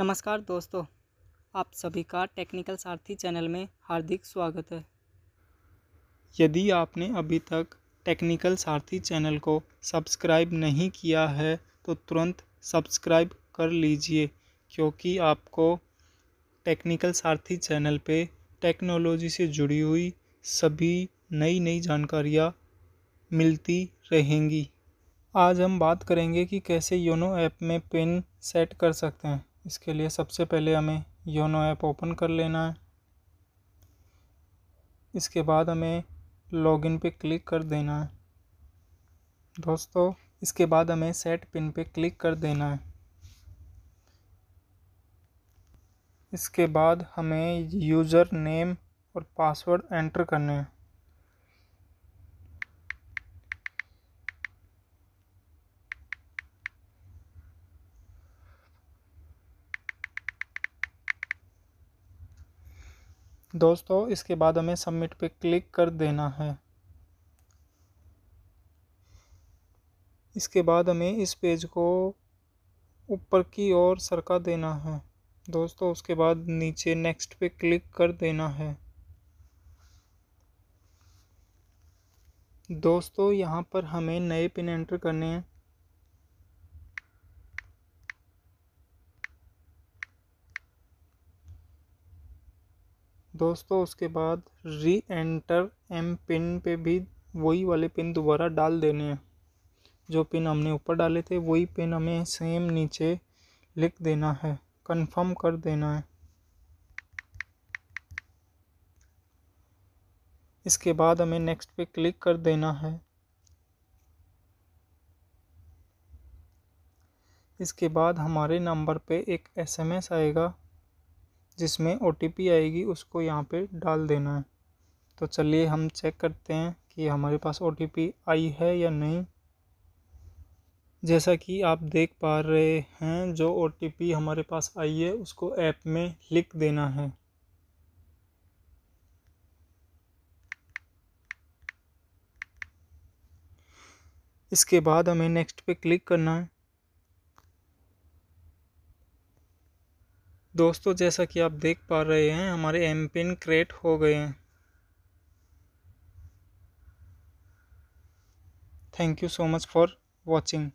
नमस्कार दोस्तों आप सभी का टेक्निकल सारथी चैनल में हार्दिक स्वागत है यदि आपने अभी तक टेक्निकल सारथी चैनल को सब्सक्राइब नहीं किया है तो तुरंत सब्सक्राइब कर लीजिए क्योंकि आपको टेक्निकल सारथी चैनल पे टेक्नोलॉजी से जुड़ी हुई सभी नई नई जानकारियाँ मिलती रहेंगी आज हम बात करेंगे कि कैसे योनो ऐप में पिन सेट कर सकते हैं इसके लिए सबसे पहले हमें योनो ऐप ओपन कर लेना है इसके बाद हमें लॉगिन पे क्लिक कर देना है दोस्तों इसके बाद हमें सेट पिन पे क्लिक कर देना है इसके बाद हमें यूज़र नेम और पासवर्ड एंटर करने हैं दोस्तों इसके बाद हमें सबमिट पे क्लिक कर देना है इसके बाद हमें इस पेज को ऊपर की ओर सरका देना है दोस्तों उसके बाद नीचे नेक्स्ट पे क्लिक कर देना है दोस्तों यहाँ पर हमें नए पिन एंटर करने हैं दोस्तों उसके बाद री एंटर एम पिन पे भी वही वाले पिन दोबारा डाल देने हैं जो पिन हमने ऊपर डाले थे वही पिन हमें सेम नीचे लिख देना है कंफर्म कर देना है इसके बाद हमें नेक्स्ट पे क्लिक कर देना है इसके बाद हमारे नंबर पे एक एसएमएस आएगा जिसमें ओ आएगी उसको यहाँ पे डाल देना है तो चलिए हम चेक करते हैं कि हमारे पास ओ आई है या नहीं जैसा कि आप देख पा रहे हैं जो ओ हमारे पास आई है उसको ऐप में लिख देना है इसके बाद हमें नेक्स्ट पे क्लिक करना है दोस्तों जैसा कि आप देख पा रहे हैं हमारे एम पिन क्रिएट हो गए हैं thank you so much for watching